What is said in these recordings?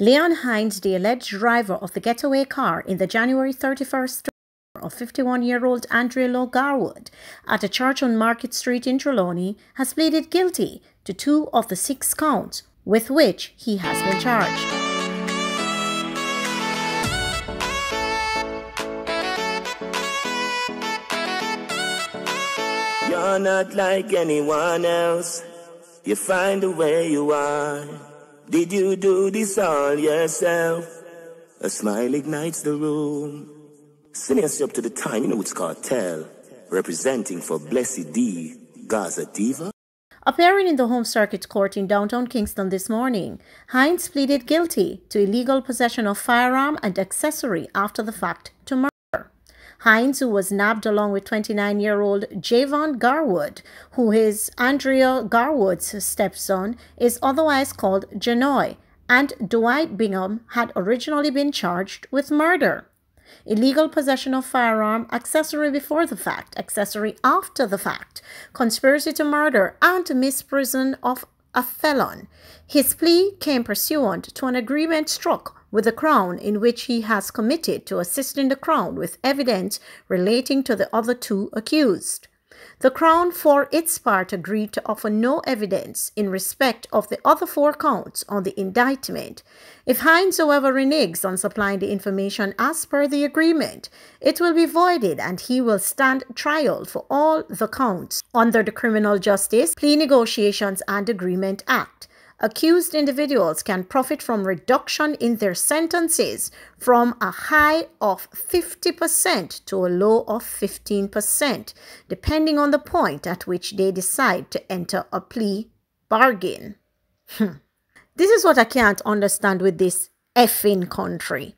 Leon Hines, the alleged driver of the getaway car in the January 31st of 51-year-old Andrea Lowe Garwood at a church on Market Street in Trelawney has pleaded guilty to two of the six counts with which he has been charged. You're not like anyone else. You find the way you are. Did you do this all yourself? A smile ignites the room. Sinias up to the time, you know it's cartel. Representing for Blessed D, Gaza Diva. Appearing in the Home Circuit Court in downtown Kingston this morning, Hines pleaded guilty to illegal possession of firearm and accessory after the fact Hines, who was nabbed along with 29 year old Javon Garwood, who is Andrea Garwood's stepson, is otherwise called Janoy, and Dwight Bingham had originally been charged with murder. Illegal possession of firearm, accessory before the fact, accessory after the fact, conspiracy to murder, and misprison of a felon. His plea came pursuant to an agreement struck with the Crown in which he has committed to assisting the Crown with evidence relating to the other two accused. The Crown, for its part, agreed to offer no evidence in respect of the other four counts on the indictment. If Hines, however, reneges on supplying the information as per the agreement, it will be voided and he will stand trial for all the counts under the Criminal Justice, Plea Negotiations and Agreement Act accused individuals can profit from reduction in their sentences from a high of 50% to a low of 15%, depending on the point at which they decide to enter a plea bargain. Hmm. This is what I can't understand with this effing country.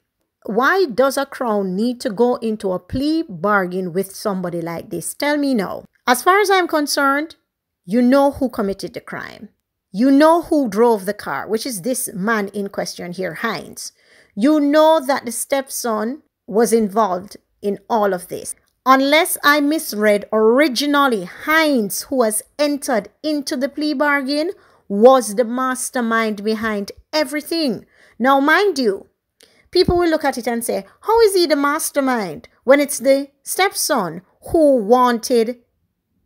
Why does a crown need to go into a plea bargain with somebody like this? Tell me now. As far as I'm concerned, you know who committed the crime. You know who drove the car, which is this man in question here, Hines. You know that the stepson was involved in all of this. Unless I misread, originally Hines, who has entered into the plea bargain, was the mastermind behind everything. Now, mind you, people will look at it and say, How is he the mastermind when it's the stepson who wanted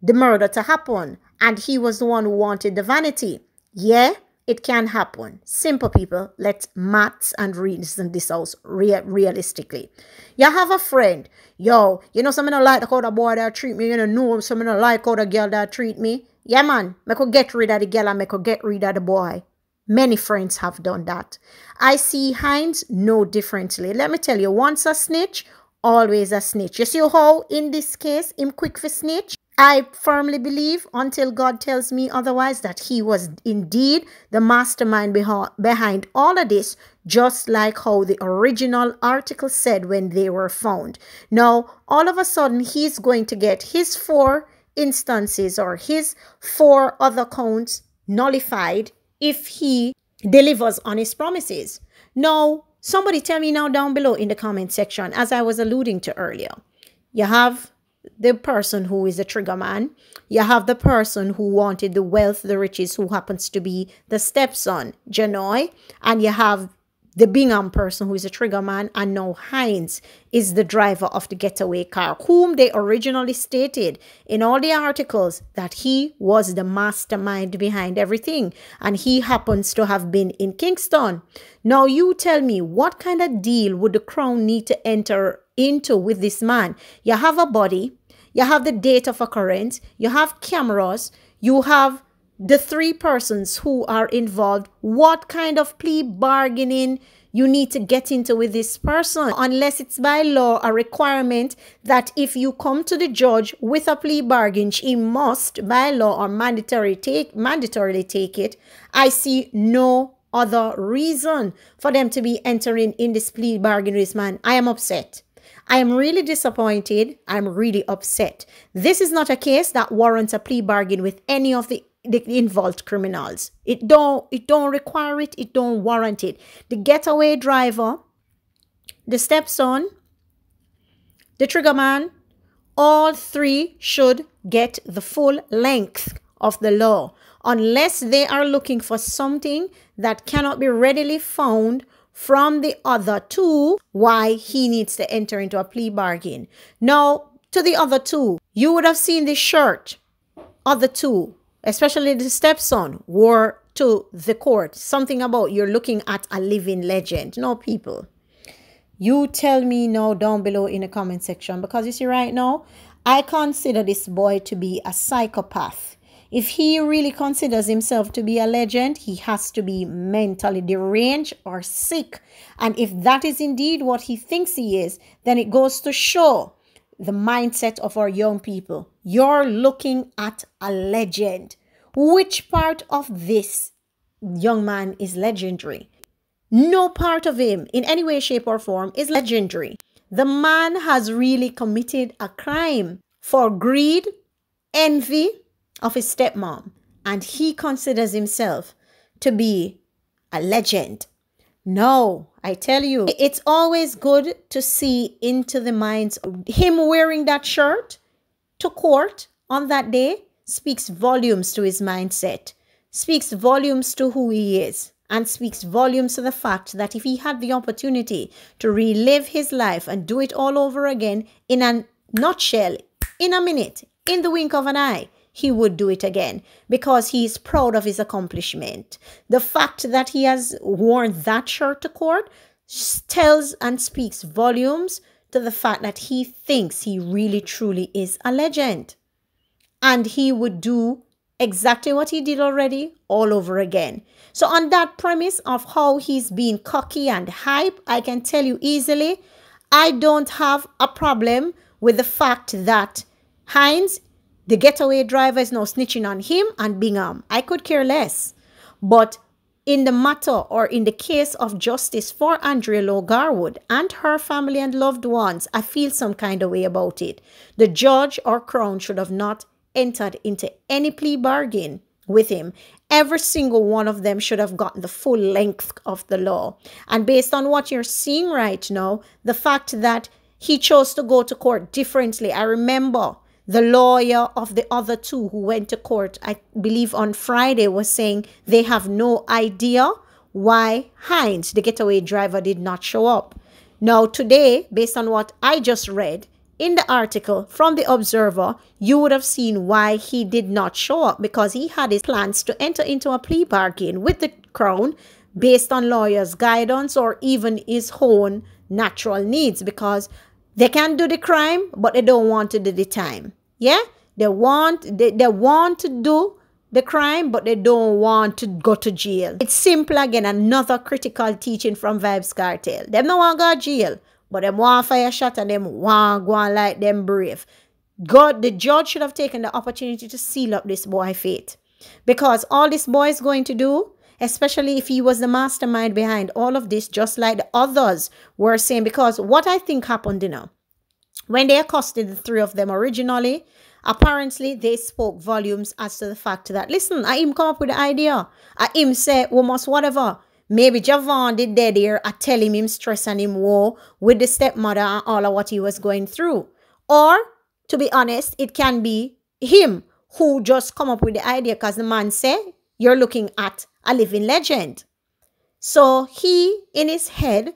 the murder to happen? And he was the one who wanted the vanity. Yeah, it can happen. Simple people, let's maths and reason this out real, realistically. You have a friend, yo, you know something I like the how the boy that treat me, you know, know something I like how the girl that treat me. Yeah, man, I could get rid of the girl and I could get rid of the boy. Many friends have done that. I see Heinz no differently. Let me tell you, once a snitch, always a snitch. You see how in this case, him quick for snitch? I firmly believe until God tells me otherwise that he was indeed the mastermind behind all of this, just like how the original article said when they were found. Now, all of a sudden, he's going to get his four instances or his four other counts nullified if he delivers on his promises. Now, somebody tell me now down below in the comment section, as I was alluding to earlier. You have the person who is a trigger man. You have the person who wanted the wealth, the riches, who happens to be the stepson, Janoy. And you have the Bingham person who is a trigger man. And now Hines is the driver of the getaway car, whom they originally stated in all the articles that he was the mastermind behind everything. And he happens to have been in Kingston. Now you tell me, what kind of deal would the crown need to enter into with this man. You have a body, you have the date of occurrence, you have cameras, you have the three persons who are involved, what kind of plea bargaining you need to get into with this person, unless it's by law a requirement that if you come to the judge with a plea bargain, she must, by law or mandatory take, mandatorily take it. I see no other reason for them to be entering in this plea bargain with man. I am upset. I am really disappointed. I'm really upset. This is not a case that warrants a plea bargain with any of the the involved criminals. It don't it don't require it, it don't warrant it. The getaway driver, the stepson, the trigger man, all three should get the full length of the law unless they are looking for something that cannot be readily found from the other two why he needs to enter into a plea bargain. Now, to the other two, you would have seen the shirt. Other two, especially the stepson, wore to the court something about you're looking at a living legend. No, people. You tell me now down below in the comment section because you see right now, I consider this boy to be a psychopath if he really considers himself to be a legend, he has to be mentally deranged or sick. And if that is indeed what he thinks he is, then it goes to show the mindset of our young people. You're looking at a legend. Which part of this young man is legendary? No part of him, in any way, shape, or form, is legendary. The man has really committed a crime for greed, envy, of his stepmom, and he considers himself to be a legend. No, I tell you, it's always good to see into the minds. Him wearing that shirt to court on that day speaks volumes to his mindset, speaks volumes to who he is, and speaks volumes to the fact that if he had the opportunity to relive his life and do it all over again in a nutshell, in a minute, in the wink of an eye, he would do it again because he is proud of his accomplishment. The fact that he has worn that shirt to court tells and speaks volumes to the fact that he thinks he really truly is a legend. And he would do exactly what he did already all over again. So, on that premise of how he's being cocky and hype, I can tell you easily I don't have a problem with the fact that Heinz the getaway driver is now snitching on him and Bingham. Um, I could care less. But in the matter or in the case of justice for Andrea Lowe Garwood and her family and loved ones, I feel some kind of way about it. The judge or crown should have not entered into any plea bargain with him. Every single one of them should have gotten the full length of the law. And based on what you're seeing right now, the fact that he chose to go to court differently, I remember the lawyer of the other two who went to court, I believe on Friday, was saying they have no idea why Heinz, the getaway driver, did not show up. Now, today, based on what I just read in the article from The Observer, you would have seen why he did not show up because he had his plans to enter into a plea bargain with the Crown based on lawyers' guidance or even his own natural needs because they can do the crime, but they don't want to do the time. Yeah? They want they, they want to do the crime, but they don't want to go to jail. It's simple again, another critical teaching from Vibes Cartel. Them no want go to jail, but them want fire shot and them want go on like them brave. God, the judge should have taken the opportunity to seal up this boy' fate. Because all this boy is going to do especially if he was the mastermind behind all of this, just like the others were saying. Because what I think happened, you know, when they accosted the three of them originally, apparently they spoke volumes as to the fact that, listen, I him come up with the idea. I him say, we must whatever. Maybe Javon did dead here. I tell him him stress and him woe with the stepmother and all of what he was going through. Or, to be honest, it can be him who just come up with the idea because the man say you're looking at a living legend. So he, in his head,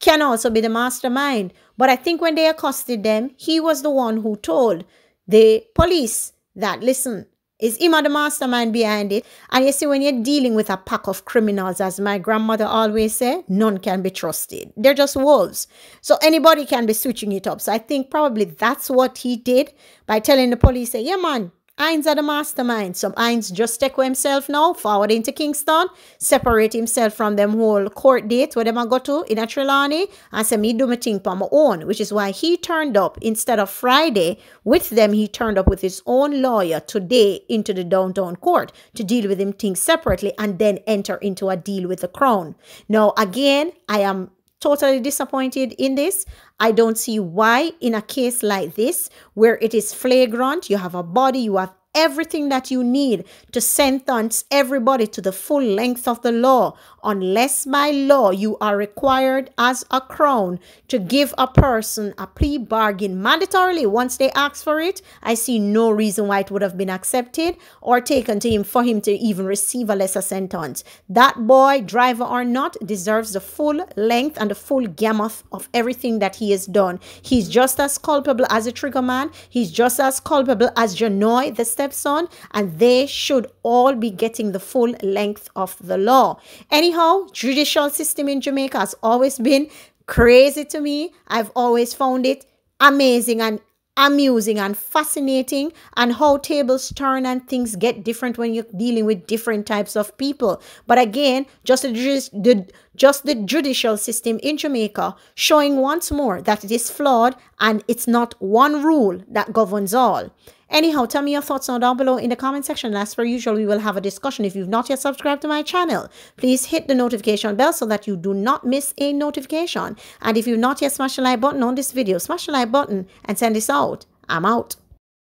can also be the mastermind. But I think when they accosted them, he was the one who told the police that, listen, is Ima the mastermind behind it? And you see, when you're dealing with a pack of criminals, as my grandmother always said, none can be trusted. They're just wolves. So anybody can be switching it up. So I think probably that's what he did by telling the police, say, yeah, man, Ains are the mastermind. So Ains just take himself now, forward into Kingston, separate himself from them whole court date where them a go to in a Trelawney and say me do my thing my own, which is why he turned up instead of Friday with them, he turned up with his own lawyer today into the downtown court to deal with him things separately and then enter into a deal with the crown. Now again, I am totally disappointed in this. I don't see why in a case like this where it is flagrant, you have a body, you have everything that you need to sentence everybody to the full length of the law, unless by law you are required as a crown to give a person a plea bargain mandatorily once they ask for it. I see no reason why it would have been accepted or taken to him for him to even receive a lesser sentence. That boy, driver or not, deserves the full length and the full gamut of everything that he has done. He's just as culpable as a trigger man. He's just as culpable as Janoy, the step steps on and they should all be getting the full length of the law. Anyhow, judicial system in Jamaica has always been crazy to me. I've always found it amazing and amusing and fascinating and how tables turn and things get different when you're dealing with different types of people. But again, just the, the just the judicial system in Jamaica, showing once more that it is flawed and it's not one rule that governs all. Anyhow, tell me your thoughts now down below in the comment section. As per usual, we will have a discussion. If you've not yet subscribed to my channel, please hit the notification bell so that you do not miss a notification. And if you've not yet smashed the like button on this video, smash the like button and send this out. I'm out.